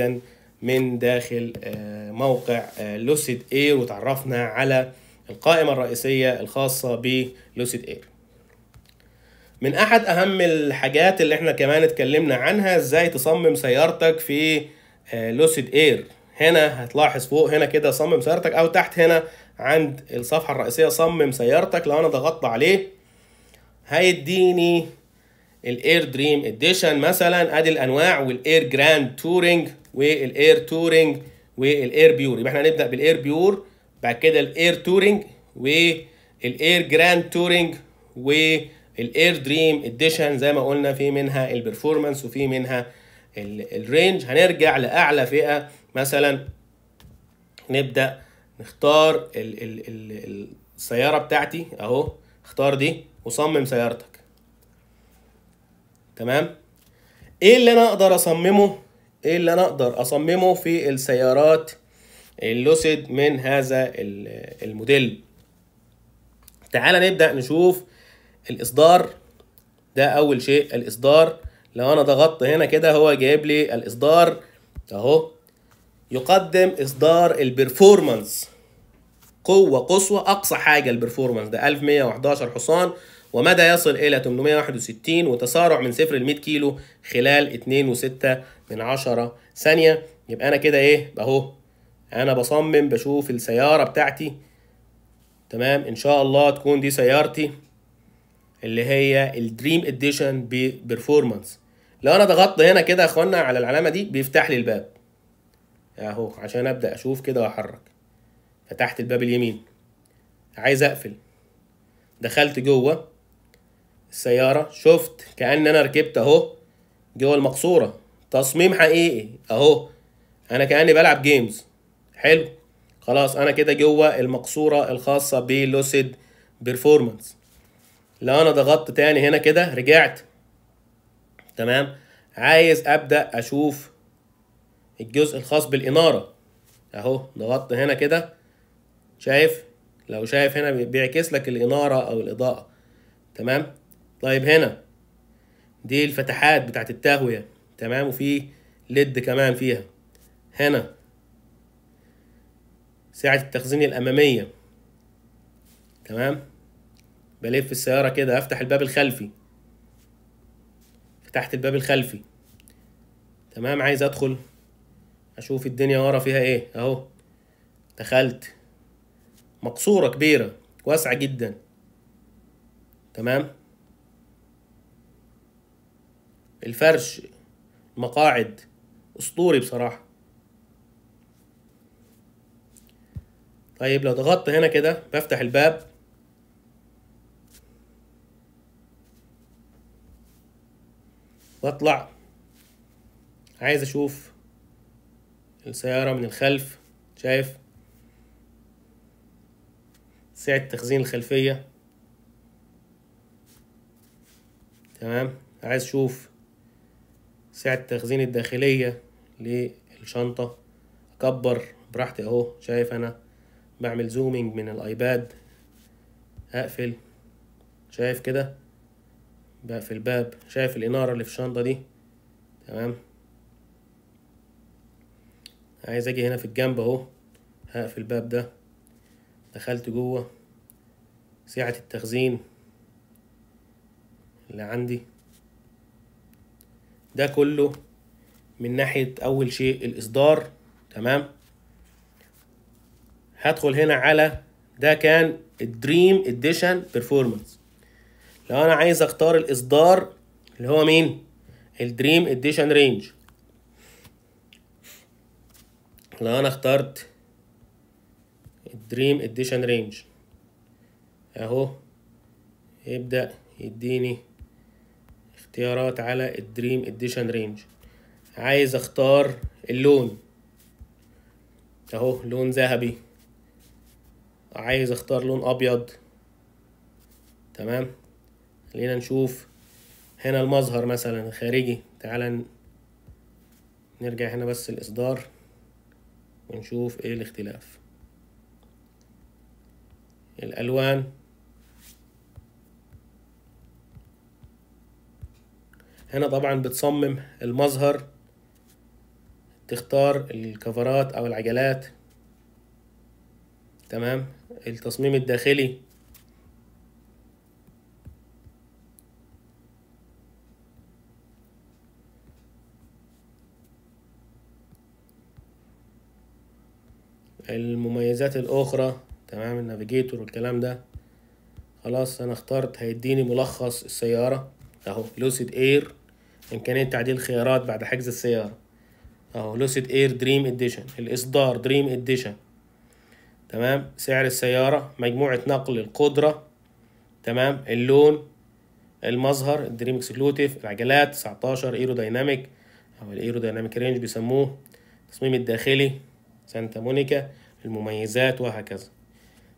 جدا من داخل آه، موقع لوسيد آه، اير وتعرفنا على القائمة الرئيسية الخاصة بلوسيد اير من احد اهم الحاجات اللي احنا كمان اتكلمنا عنها ازاي تصمم سيارتك في لوسيد آه، اير هنا هتلاحظ فوق هنا كده صمم سيارتك او تحت هنا عند الصفحة الرئيسية صمم سيارتك لو انا ضغطت عليه هيديني الاير دريم اديشن مثلا ادي الانواع والاير جراند تورنج والاير تورنج والاير بيور يبقى احنا هنبدا بالاير بيور بعد كده الاير تورنج والاير جراند تورنج والاير دريم اديشن زي ما قلنا في منها البرفورمانس وفي منها الرينج هنرجع لاعلى فئه مثلا نبدا نختار السياره بتاعتي اهو اختار دي وصمم سيارتك تمام ايه اللي انا اقدر اصممه ايه اللي انا اقدر اصممه في السيارات اللوسيد من هذا الموديل تعال نبدا نشوف الاصدار ده اول شيء الاصدار لو انا ضغطت هنا كده هو جايب لي الاصدار اهو يقدم اصدار البرفورمانس قوه قصوى اقصى حاجه البرفورمانس ده 1111 حصان ومدى يصل إلى 861 وتسارع من صفر ل 100 كيلو خلال 2.6 من عشرة ثانية يبقى أنا كده إيه أهو أنا بصمم بشوف السيارة بتاعتي تمام إن شاء الله تكون دي سيارتي اللي هي الدريم اديشن بيرفورمانس لو انا ضغطت هنا كده يا اخوانا على العلامه دي بيفتح لي الباب اهو عشان ابدا اشوف كده واحرك فتحت الباب اليمين عايز اقفل دخلت جوه السياره شفت كأن انا ركبت اهو جوه المقصوره تصميم حقيقي اهو انا كأني بلعب جيمز حلو خلاص انا كده جوه المقصوره الخاصه بلوسيد بيرفورمانس لو انا ضغطت تاني هنا كده رجعت تمام عايز ابدا اشوف الجزء الخاص بالاناره اهو ضغطت هنا كده شايف لو شايف هنا بيعكس لك الاناره او الاضاءه تمام طيب هنا دي الفتحات بتاعت التهوية تمام وفي ليد كمان فيها هنا ساعة التخزين الأمامية تمام بلف السيارة كده أفتح الباب الخلفي فتحت الباب الخلفي تمام عايز أدخل أشوف الدنيا ورا فيها إيه أهو دخلت مقصورة كبيرة واسعة جدا تمام الفرش مقاعد اسطوري بصراحه طيب لو ضغطت هنا كده بفتح الباب بطلع عايز اشوف السيارة من الخلف شايف سعة تخزين الخلفية تمام عايز اشوف سعة التخزين الداخلية للشنطة أكبر براحتي أهو شايف أنا بعمل زومينج من الأيباد أقفل شايف كده بقفل الباب شايف الإنارة اللي في الشنطة دي تمام عايز أجي هنا في الجنب أهو هقفل الباب ده دخلت جوه سعة التخزين اللي عندي ده كله من ناحيه اول شيء الاصدار تمام هدخل هنا على ده كان الدريم اديشن بيرفورمانس لو انا عايز اختار الاصدار اللي هو مين الدريم اديشن رينج لو انا اخترت الدريم اديشن رينج اهو يبدا يديني اختيارات على الدريم اديشن رينج عايز اختار اللون اهو لون ذهبي عايز اختار لون ابيض تمام خلينا نشوف هنا المظهر مثلا خارجي تعال نرجع هنا بس الاصدار ونشوف ايه الاختلاف الالوان هنا طبعا بتصمم المظهر تختار الكفرات او العجلات تمام التصميم الداخلي المميزات الاخرى تمام النافيجيتور والكلام ده خلاص انا اخترت هيديني ملخص السيارة اهو لوسيد اير امكانيه تعديل خيارات بعد حجز السياره اهو لوسيد اير دريم اديشن الاصدار دريم اديشن تمام سعر السياره مجموعه نقل القدره تمام اللون المظهر الدريم اكسكلوتيف العجلات 19 ايرو دايناميك او الايرو دايناميك رينج بيسموه التصميم الداخلي سانتا مونيكا المميزات وهكذا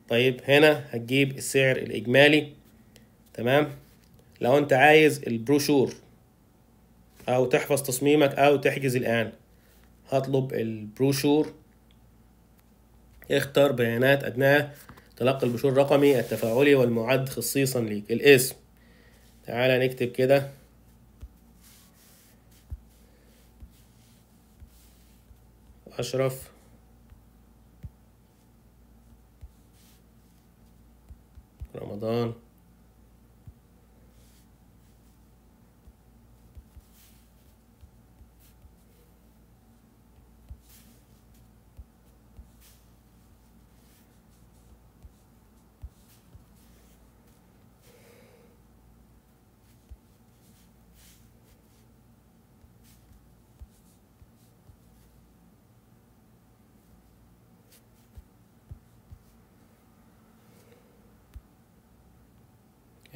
طيب هنا هتجيب السعر الاجمالي تمام لو انت عايز البروشور او تحفظ تصميمك او تحجز الان هطلب البروشور اختر بيانات ادناه تلقي البروشور الرقمي التفاعلي والمعد خصيصا ليك الاسم تعالى نكتب كده أشرف رمضان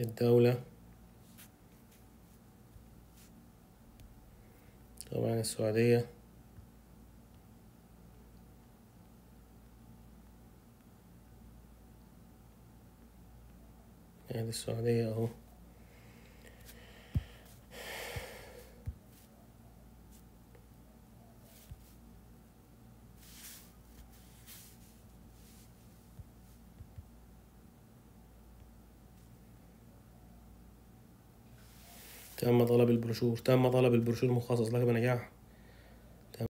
الدولة طبعا السعودية يعني السعودية اهو تم طلب البروشور تم طلب البروشور المخصص لك بنجاح